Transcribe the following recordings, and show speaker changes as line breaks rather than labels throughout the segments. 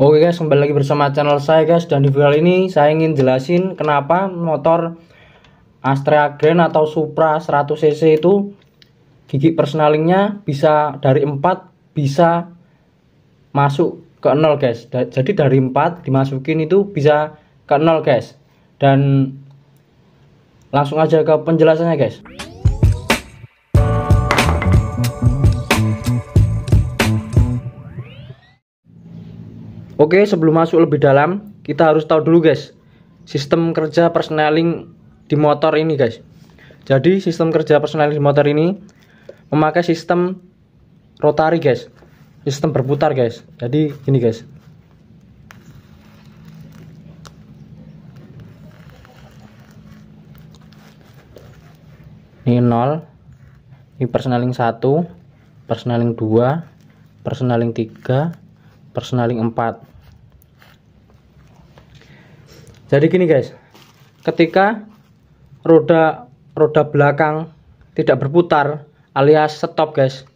Oke guys, kembali lagi bersama channel saya guys dan di video kali ini saya ingin jelasin kenapa motor Astrea Grand atau Supra 100cc itu gigi personalingnya bisa dari 4 bisa masuk ke 0 guys. Jadi dari 4 dimasukin itu bisa ke 0 guys. Dan langsung aja ke penjelasannya guys. Oke, sebelum masuk lebih dalam, kita harus tahu dulu guys, sistem kerja perseneling di motor ini guys. Jadi sistem kerja perseneling di motor ini memakai sistem rotari guys, sistem berputar guys. Jadi ini guys. Ini 0, ini perseneling 1, perseneling 2, perseneling 3, perseneling 4 jadi gini guys ketika roda roda belakang tidak berputar alias stop guys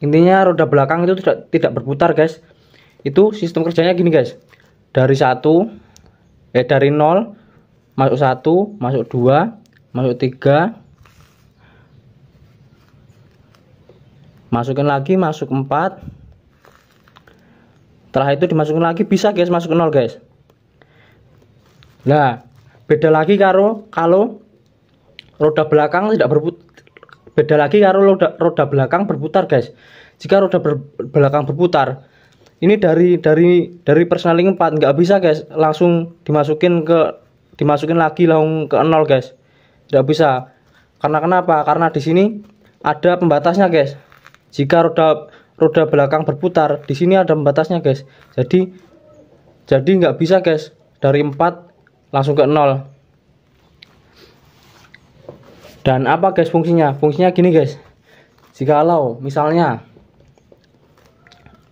intinya roda belakang itu tidak tidak berputar guys itu sistem kerjanya gini guys dari satu eh dari nol masuk satu masuk dua masuk tiga masukin lagi masuk empat setelah itu dimasukin lagi bisa guys masuk nol guys Nah, beda lagi karo kalau roda belakang tidak berputar beda lagi karo roda, roda belakang berputar guys jika roda ber, belakang berputar ini dari dari dari persneling 4 nggak bisa guys langsung dimasukin ke dimasukin lagi langsung ke nol guys nggak bisa karena kenapa karena di sini ada pembatasnya guys jika roda roda belakang berputar di sini ada pembatasnya guys jadi jadi nggak bisa guys dari 4 langsung ke nol dan apa guys fungsinya fungsinya gini guys Jika kalau misalnya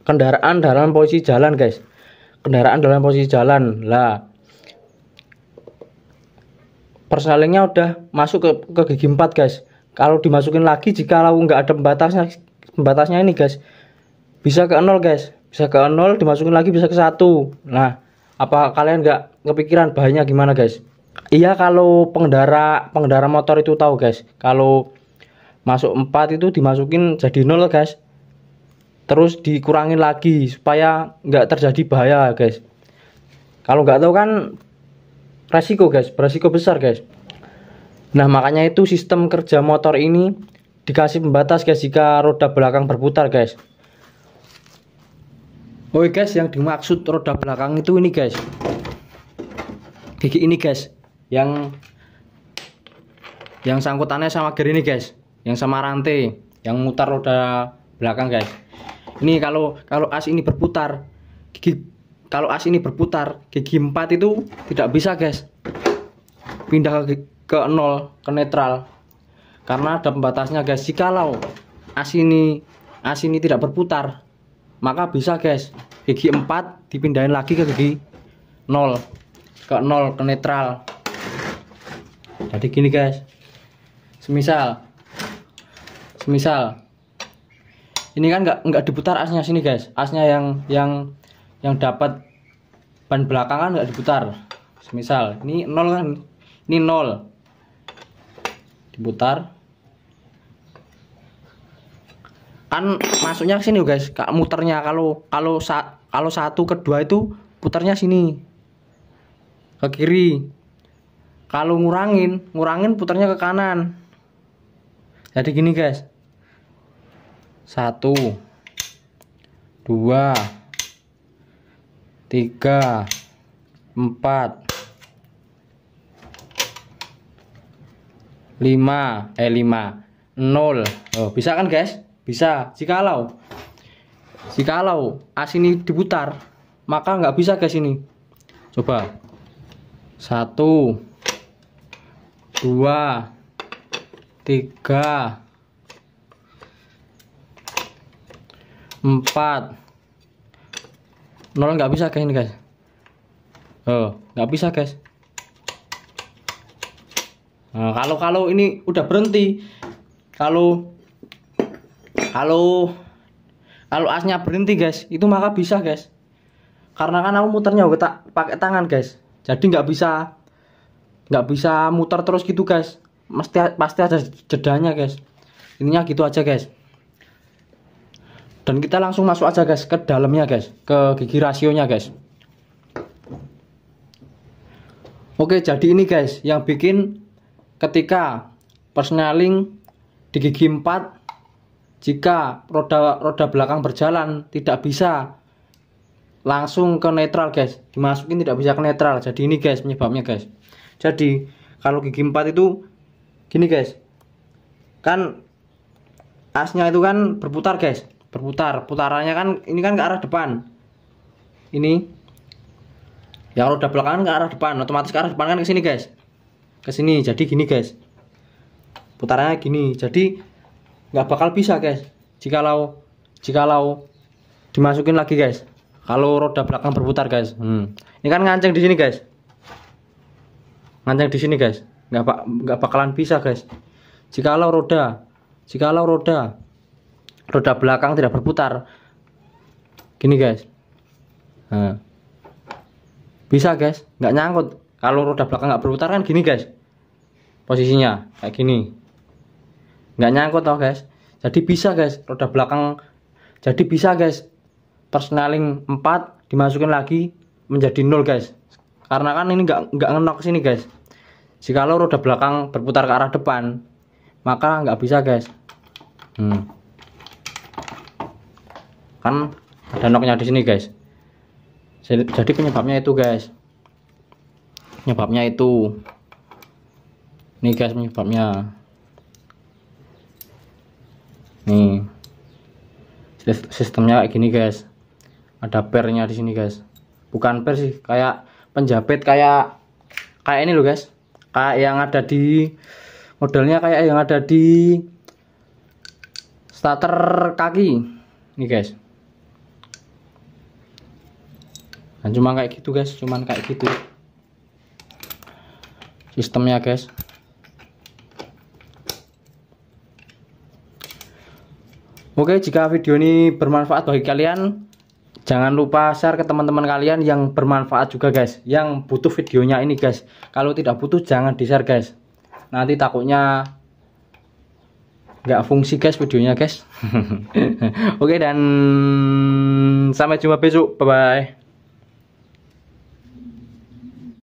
kendaraan dalam posisi jalan guys kendaraan dalam posisi jalan lah persalingnya udah masuk ke, ke gigi 4 guys kalau dimasukin lagi jika nggak ada pembatasnya pembatasnya ini guys bisa ke nol guys bisa ke nol dimasukin lagi bisa ke satu nah apa kalian nggak kepikiran bahannya gimana guys iya kalau pengendara pengendara motor itu tahu guys kalau masuk 4 itu dimasukin jadi nol guys terus dikurangin lagi supaya nggak terjadi bahaya guys kalau nggak tahu kan resiko guys resiko besar guys nah makanya itu sistem kerja motor ini dikasih pembatas guys jika roda belakang berputar guys Oke guys, yang dimaksud roda belakang itu ini guys. Gigi ini guys, yang yang sangkutannya sama gear ini guys, yang sama rantai, yang mutar roda belakang guys. Ini kalau kalau as ini berputar, gigi kalau as ini berputar, gigi 4 itu tidak bisa guys. Pindah ke, ke nol, ke netral. Karena ada pembatasnya guys. Jikalau as ini as ini tidak berputar, maka bisa guys gigi 4 dipindahin lagi ke gigi 0 ke 0 ke netral jadi gini guys semisal semisal ini kan nggak nggak diputar asnya sini guys asnya yang yang yang dapat ban belakang kan nggak diputar semisal ini 0 kan ini 0 diputar kan masuknya ke sini guys kak muternya kalau kalau sa, kalau satu kedua itu putarnya sini ke kiri kalau ngurangin ngurangin putarnya ke kanan jadi gini guys satu dua tiga empat lima eh lima nol oh, bisa kan guys bisa jikalau jikalau as ini diputar maka nggak bisa guys ini coba satu dua tiga empat nol nggak bisa guys ini guys oh nggak bisa guys nah, kalau kalau ini udah berhenti kalau kalau kalau asnya berhenti guys itu maka bisa guys karena kan aku muternya aku tak pakai tangan guys jadi nggak bisa nggak bisa muter terus gitu guys pasti pasti ada jedanya guys intinya gitu aja guys dan kita langsung masuk aja guys ke dalamnya guys ke gigi rasionya guys oke jadi ini guys yang bikin ketika persneling di gigi 4 jika roda roda belakang berjalan tidak bisa langsung ke netral guys dimasukin tidak bisa ke netral jadi ini guys penyebabnya guys jadi kalau gigi 4 itu gini guys kan asnya itu kan berputar guys berputar putarannya kan ini kan ke arah depan ini yang roda belakang kan ke arah depan otomatis ke arah depan kan ke sini guys ke sini jadi gini guys putarannya gini jadi nggak bakal bisa guys jikalau jikalau dimasukin lagi guys kalau roda belakang berputar guys hmm. ini kan nganceng di sini guys nganceng di sini guys nggak pak nggak bakalan bisa guys jikalau roda jikalau roda roda belakang tidak berputar gini guys nah. bisa guys nggak nyangkut kalau roda belakang nggak berputar kan gini guys posisinya kayak gini nggak nyangkut toh guys jadi bisa guys roda belakang jadi bisa guys persneling 4 dimasukin lagi menjadi nol guys karena kan ini nggak nggak ngenok sini guys lo roda belakang berputar ke arah depan maka nggak bisa guys hmm. kan ada noknya di sini guys jadi penyebabnya itu guys penyebabnya itu nih guys penyebabnya nih sistemnya kayak gini guys ada pernya di sini guys bukan per sih kayak penjepit kayak kayak ini loh guys kayak yang ada di modelnya kayak yang ada di starter kaki nih guys dan cuma kayak gitu guys cuman kayak gitu sistemnya guys Oke, jika video ini bermanfaat bagi kalian, jangan lupa share ke teman-teman kalian yang bermanfaat juga guys, yang butuh videonya ini guys. Kalau tidak butuh jangan di-share guys. Nanti takutnya nggak fungsi guys videonya guys. Oke dan sampai jumpa besok. Bye bye.